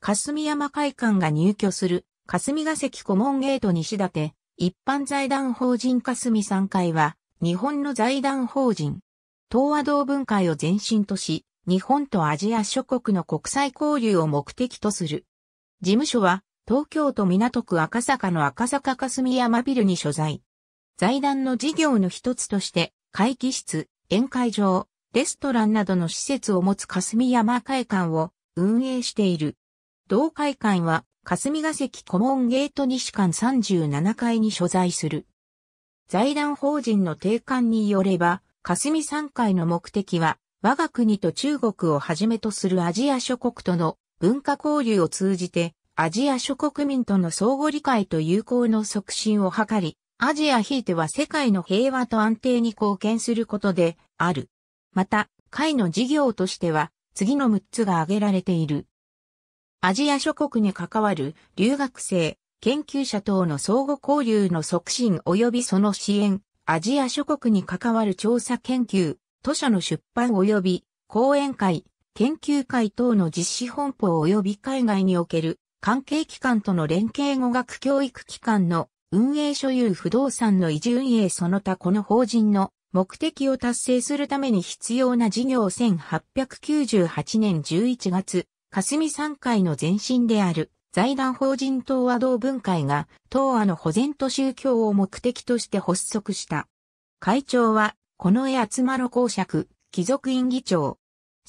霞山会館が入居する、霞ヶ関顧問ゲート西館、一般財団法人霞3階は、日本の財団法人、東和同文会を前身とし、日本とアジア諸国の国際交流を目的とする。事務所は、東京都港区赤坂の赤坂霞山ビルに所在。財団の事業の一つとして、会議室、宴会場、レストランなどの施設を持つ霞山会館を運営している。同会館は、霞ヶ関コモンゲート西館37階に所在する。財団法人の定款によれば、霞3会の目的は、我が国と中国をはじめとするアジア諸国との文化交流を通じて、アジア諸国民との相互理解と友好の促進を図り、アジアひいては世界の平和と安定に貢献することである。また、会の事業としては、次の6つが挙げられている。アジア諸国に関わる留学生、研究者等の相互交流の促進及びその支援、アジア諸国に関わる調査研究、図書の出版及び講演会、研究会等の実施本舗及び海外における関係機関との連携語学教育機関の運営所有不動産の移住運営その他この法人の目的を達成するために必要な事業1898年11月霞三会の前身である財団法人東和同分会が東和の保全と宗教を目的として発足した。会長は、この絵集まろ公爵、貴族院議長。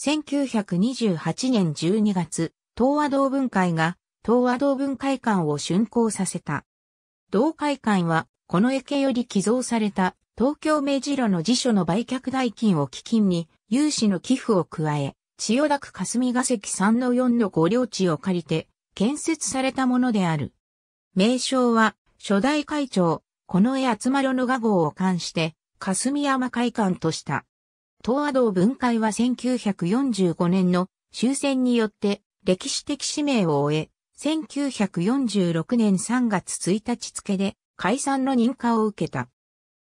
1928年12月、東和同分会が東和同分会館を竣工させた。同会館は、この家より寄贈された東京明治路の辞書の売却代金を基金に有志の寄付を加え、千代田区霞が関3-4の五領地を借りて建設されたものである。名称は初代会長、この集まろの画号を冠して霞山会館とした。東亜道分解は1945年の終戦によって歴史的使命を終え、1946年3月1日付で解散の認可を受けた。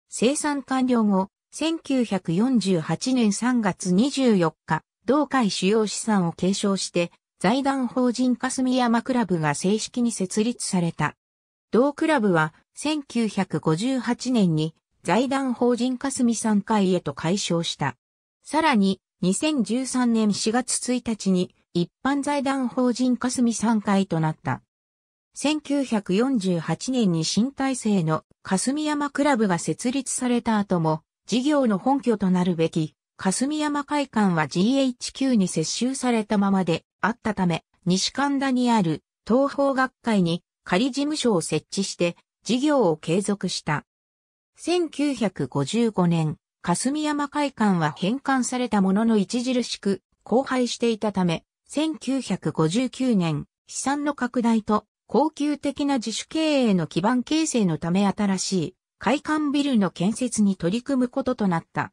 生産完了後、1948年3月24日、同会主要資産を継承して、財団法人霞山クラブが正式に設立された。同クラブは、1958年に財団法人霞山会へと解消した。さらに、2013年4月1日に一般財団法人霞山会となった。1948年に新体制の霞山クラブが設立された後も、事業の本拠となるべき霞山会館は GHQ に接収されたままであったため、西神田にある東方学会に仮事務所を設置して事業を継続した。1955年、霞山会館は返還されたものの著しく荒廃していたため、1959年、資産の拡大と高級的な自主経営の基盤形成のため新しい会館ビルの建設に取り組むこととなった。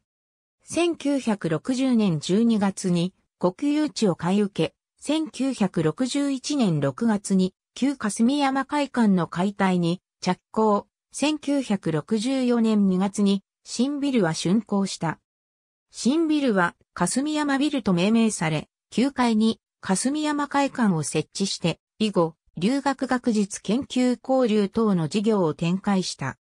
1960年12月に国有地を買い受け、1961年6月に旧霞山会館の解体に着工、1964年2月に新ビルは竣工した。新ビルは霞山ビルと命名され、9階に霞山会館を設置して、以後、留学学術研究交流等の事業を展開した。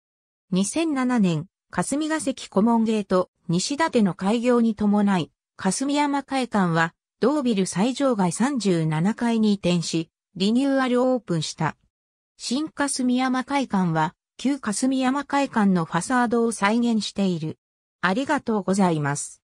2007年、霞ヶ関古門ゲート、西立の開業に伴い、霞山会館は、同ビル最上階37階に移転し、リニューアルオープンした。新霞山会館は、旧霞山会館のファサードを再現している。ありがとうございます。